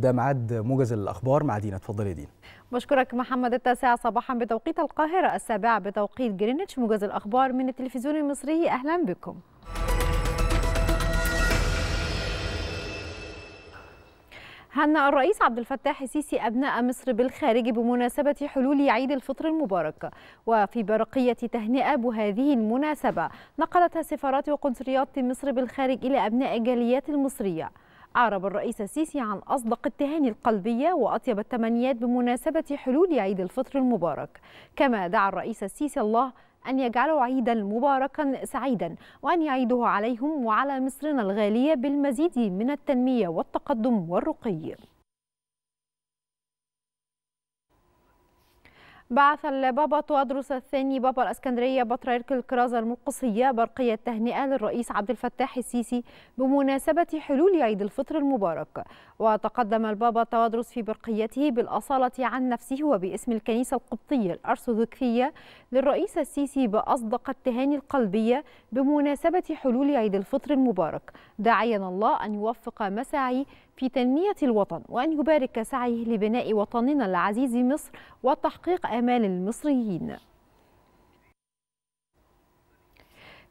ده ميعاد موجز الاخبار مع دينا اتفضلي يا دينا بشكرك محمد التاسعة صباحا بتوقيت القاهرة السابعة بتوقيت جرينتش موجز الاخبار من التلفزيون المصري اهلا بكم هنأ الرئيس عبد الفتاح السيسي أبناء مصر بالخارج بمناسبة حلول عيد الفطر المبارك وفي برقية تهنئة بهذه المناسبة نقلتها سفارات وقنصليات مصر بالخارج إلى أبناء الجاليات المصرية أعرب الرئيس السيسي عن أصدق التهاني القلبية وأطيب التمنيات بمناسبة حلول عيد الفطر المبارك كما دعا الرئيس السيسي الله أن يجعلوا عيدا مباركا سعيدا وأن يعيده عليهم وعلى مصرنا الغالية بالمزيد من التنمية والتقدم والرقي بعث البابا توادروس الثاني بابا الاسكندريه بطريرك الكرازه المقصيه برقيه تهنئه للرئيس عبد الفتاح السيسي بمناسبه حلول عيد الفطر المبارك وتقدم البابا توادروس في برقيته بالاصاله عن نفسه وباسم الكنيسه القبطيه الارثوذكسيه للرئيس السيسي باصدق التهاني القلبيه بمناسبه حلول عيد الفطر المبارك داعيا الله ان يوفق مساعي في تنمية الوطن وأن يبارك سعيه لبناء وطننا العزيز مصر وتحقيق آمال المصريين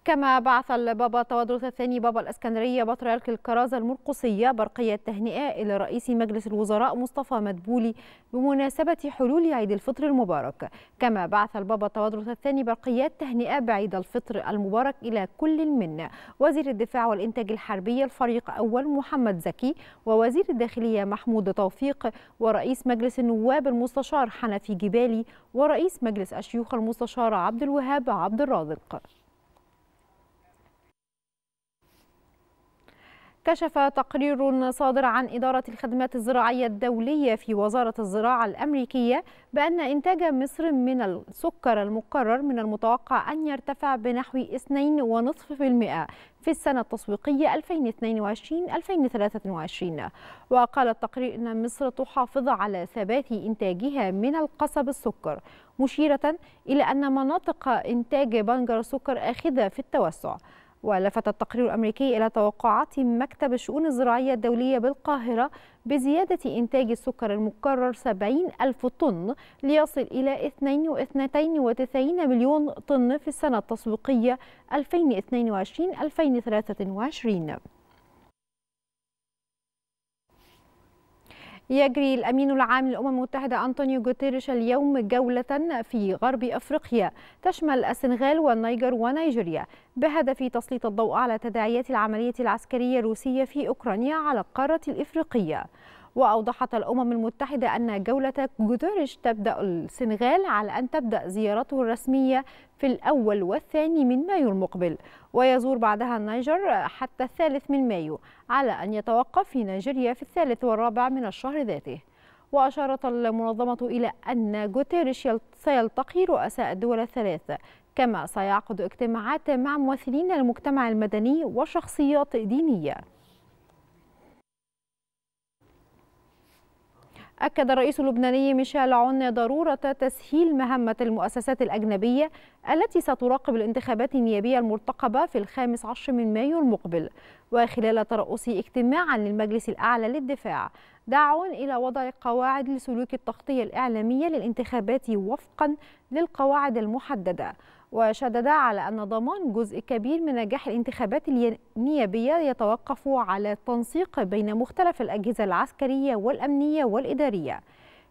كما بعث البابا تودروس الثاني بابا الاسكندريه بطريرك الكرازه المرقصيه برقيه التهنئه الى رئيس مجلس الوزراء مصطفى مدبولي بمناسبه حلول عيد الفطر المبارك، كما بعث البابا تودروس الثاني برقيات تهنئه بعيد الفطر المبارك الى كل منا، وزير الدفاع والانتاج الحربي الفريق اول محمد زكي ووزير الداخليه محمود توفيق ورئيس مجلس النواب المستشار حنفي جبالي ورئيس مجلس الشيوخ المستشار عبد الوهاب عبد الرازق. كشف تقرير صادر عن إدارة الخدمات الزراعية الدولية في وزارة الزراعة الأمريكية بأن إنتاج مصر من السكر المقرر من المتوقع أن يرتفع بنحو 2.5% في السنة التسويقية 2022-2023 وقال التقرير أن مصر تحافظ على ثبات إنتاجها من القصب السكر مشيرة إلى أن مناطق إنتاج بنجر السكر آخذة في التوسع ولفت التقرير الأمريكي إلى توقعات مكتب الشؤون الزراعية الدولية بالقاهرة بزيادة إنتاج السكر المكرر 70 ألف طن ليصل إلى 92 مليون طن في السنة التسويقية 2022-2023 يجري الأمين العام للأمم المتحدة أنطونيو جوتيريش اليوم جولة في غرب أفريقيا تشمل السنغال والنيجر ونيجيريا بهدف تسليط الضوء على تداعيات العملية العسكرية الروسية في أوكرانيا على القارة الإفريقية وأوضحت الأمم المتحدة أن جولة جوتيريش تبدأ السنغال على أن تبدأ زيارته الرسمية في الأول والثاني من مايو المقبل ويزور بعدها النيجر حتى الثالث من مايو على أن يتوقف في نيجيريا في الثالث والرابع من الشهر ذاته وأشارت المنظمة إلى أن جوتيريش سيلتقي رؤساء الدول الثلاثة كما سيعقد اجتماعات مع ممثلين المجتمع المدني وشخصيات دينيه أكد الرئيس اللبناني ميشيل عون ضرورة تسهيل مهمة المؤسسات الأجنبية التي ستراقب الانتخابات النيابية المرتقبة في الخامس عشر من مايو المقبل وخلال ترأس اجتماعا للمجلس الأعلى للدفاع دعا إلى وضع قواعد لسلوك التغطية الإعلامية للانتخابات وفقا للقواعد المحددة وشدد على أن ضمان جزء كبير من نجاح الانتخابات النيابية يتوقف على التنسيق بين مختلف الأجهزة العسكرية والأمنية والإدارية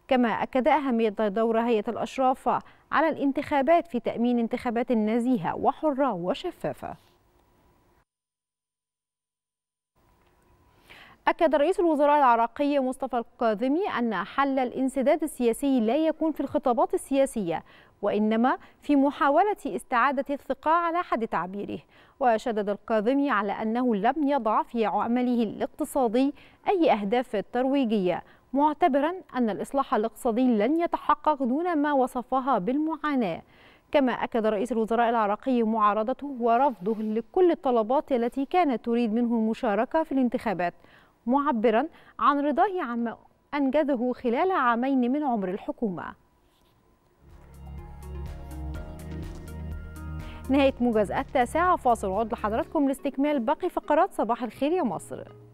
كما أكد أهمية دور هيئة الأشراف على الانتخابات في تأمين انتخابات نزيهة وحرة وشفافة أكد رئيس الوزراء العراقي مصطفى القاذمي أن حل الانسداد السياسي لا يكون في الخطابات السياسية وإنما في محاولة استعادة الثقة على حد تعبيره وشدد القاذمي على أنه لم يضع في عمله الاقتصادي أي أهداف ترويجية معتبرا أن الإصلاح الاقتصادي لن يتحقق دون ما وصفها بالمعاناة كما أكد رئيس الوزراء العراقي معارضته ورفضه لكل الطلبات التي كانت تريد منه المشاركة في الانتخابات معبرا عن رضاه عما أنجزه خلال عامين من عمر الحكومة نهاية موجز التاسعة فاصل عود لحضراتكم لاستكمال باقي فقرات صباح الخير يا مصر